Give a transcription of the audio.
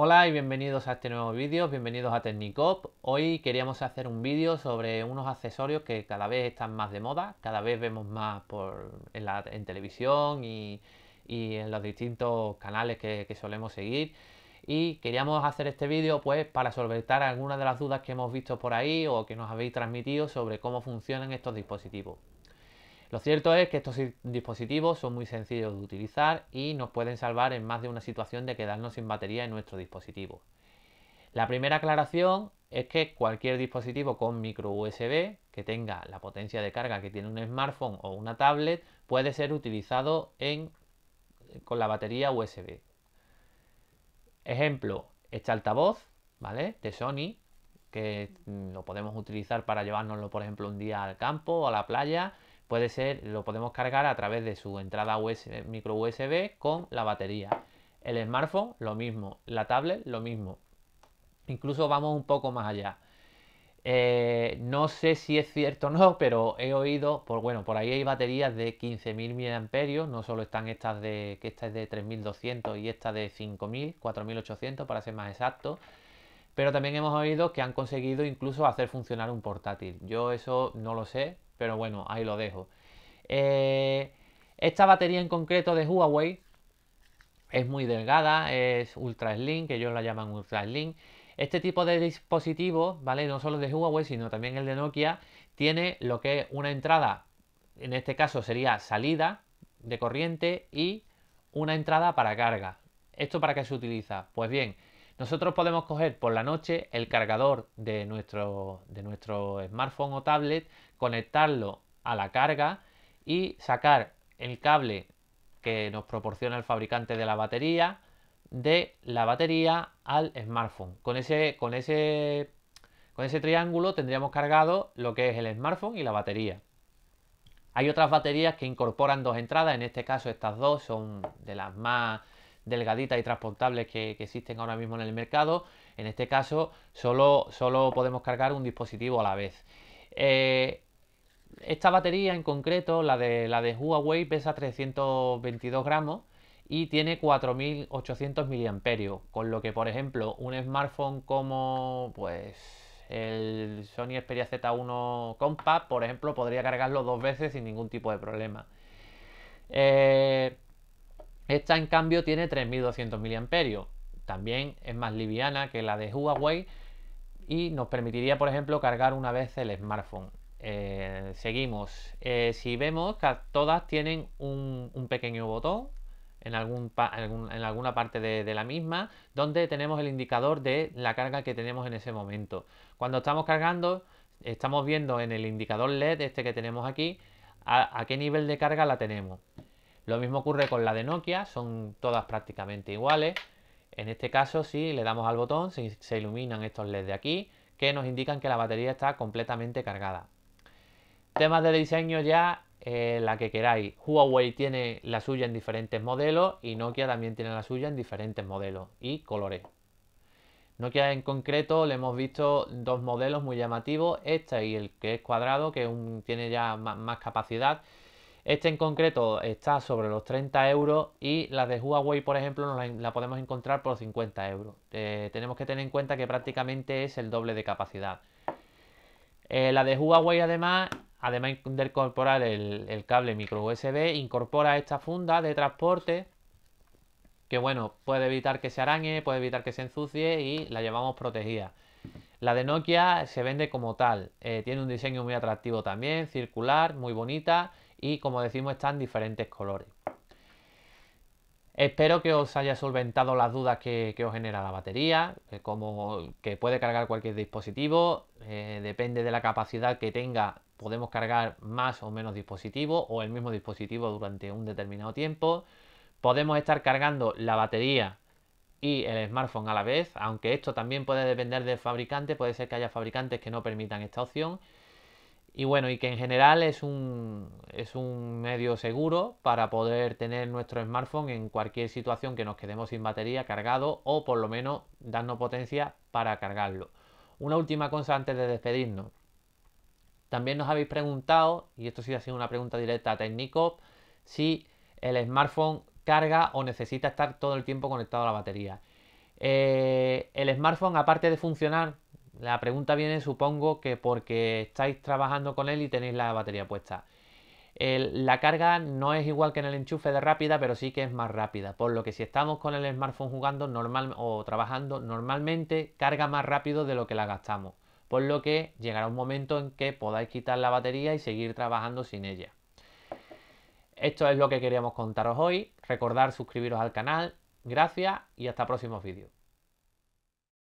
Hola y bienvenidos a este nuevo vídeo, bienvenidos a Technicop. Hoy queríamos hacer un vídeo sobre unos accesorios que cada vez están más de moda, cada vez vemos más en, televisión y, en los distintos canales que, que, solemos seguir. Y queríamos hacer este vídeo pues para solventar algunas de las dudas que hemos visto por ahí o que nos habéis transmitido sobre cómo funcionan estos dispositivos. Lo cierto es que estos dispositivos son muy sencillos de utilizar y nos pueden salvar en más de una situación de quedarnos sin batería en nuestro dispositivo. La primera aclaración es que cualquier dispositivo con micro USB que tenga la potencia de carga que tiene un smartphone o una tablet puede ser utilizado con la batería USB. Ejemplo, este altavoz, De Sony, que mm, lo podemos utilizar para llevárnoslo, por ejemplo, un día al campo o a la playa puede ser, lo podemos cargar a través de su entrada micro USB con la batería. El smartphone, lo mismo. La tablet, lo mismo. Incluso vamos un poco más allá. Eh, no sé si es cierto o no, pero he oído, por, bueno, por ahí hay baterías de 15.000 mAh, no solo están estas de, que esta es de 3.200 y esta de 5.000, 4.800 para ser más exacto, pero también hemos oído que han conseguido incluso hacer funcionar un portátil. Yo eso no lo sé, pero bueno, ahí lo dejo. Eh, esta batería en concreto de Huawei es muy delgada, es Ultra Slim, que ellos la llaman Ultra Slim. Este tipo de dispositivos, ¿vale? No solo de Huawei, sino también el de Nokia, tiene lo que es una entrada, en este caso sería salida de corriente y una entrada para carga. ¿Esto para qué se utiliza? Pues bien, nosotros podemos coger por la noche el cargador de nuestro, de nuestro smartphone o tablet, conectarlo a la carga y sacar el cable que nos proporciona el fabricante de la batería de la batería al smartphone. Con ese, con ese, con ese triángulo tendríamos cargado lo que es el smartphone y la batería. Hay otras baterías que incorporan dos entradas, en este caso estas dos son de las más delgaditas y transportables que, existen ahora mismo en el mercado. En este caso, solo, podemos cargar un dispositivo a la vez. Eh, esta batería en concreto, la de, la de Huawei, pesa 322 gramos y tiene 4800 mAh con lo que, por ejemplo, un smartphone como pues el Sony Xperia Z1 Compact, por ejemplo, podría cargarlo dos veces sin ningún tipo de problema. Eh, esta en cambio tiene 3200 mAh. También es más liviana que la de Huawei y nos permitiría, por ejemplo, cargar una vez el smartphone. Eh, seguimos. Eh, si vemos que todas tienen un, pequeño botón en, alguna parte de, la misma donde tenemos el indicador de la carga que tenemos en ese momento. Cuando estamos cargando, estamos viendo en el indicador LED, este que tenemos aquí, a qué nivel de carga la tenemos. Lo mismo ocurre con la de Nokia, son todas prácticamente iguales. En este caso, si le damos al botón, se, iluminan estos LEDs de aquí, que nos indican que la batería está completamente cargada. Temas de diseño ya eh, la que queráis. Huawei tiene la suya en diferentes modelos y Nokia también tiene la suya en diferentes modelos y colores. Nokia en concreto le hemos visto dos modelos muy llamativos, este y el que es cuadrado, que tiene ya más capacidad este en concreto está sobre los 30 euros y la de Huawei, por ejemplo, nos la, podemos encontrar por 50 euros. Eh, tenemos que tener en cuenta que prácticamente es el doble de capacidad. Eh, la de Huawei, además, además de incorporar el, cable micro USB, incorpora esta funda de transporte que bueno, puede evitar que se arañe, puede evitar que se ensucie y la llevamos protegida. La de Nokia se vende como tal, eh, tiene un diseño muy atractivo también, circular, muy bonita y como decimos están diferentes colores. Espero que os haya solventado las dudas que, os genera la batería, eh, como que puede cargar cualquier dispositivo, eh, depende de la capacidad que tenga, podemos cargar más o menos dispositivos o el mismo dispositivo durante un determinado tiempo. Podemos estar cargando la batería y el smartphone a la vez, aunque esto también puede depender del fabricante, puede ser que haya fabricantes que no permitan esta opción y bueno, y que en general es un, es un medio seguro para poder tener nuestro smartphone en cualquier situación que nos quedemos sin batería cargado o por lo menos darnos potencia para cargarlo. Una última cosa antes de despedirnos. También nos habéis preguntado, y esto sí ha sido una pregunta directa a Técnico, si el smartphone carga o necesita estar todo el tiempo conectado a la batería. Eh, el smartphone, aparte de funcionar la pregunta viene, supongo, que porque estáis trabajando con él y tenéis la batería puesta. la carga no es igual que en el enchufe de rápida, pero sí que es más rápida. Por lo que si estamos con el smartphone jugando normal, o trabajando, normalmente carga más rápido de lo que la gastamos. Por lo que llegará un momento en que podáis quitar la batería y seguir trabajando sin ella. Esto es lo que queríamos contaros hoy. Recordar suscribiros al canal. Gracias y hasta próximos vídeos.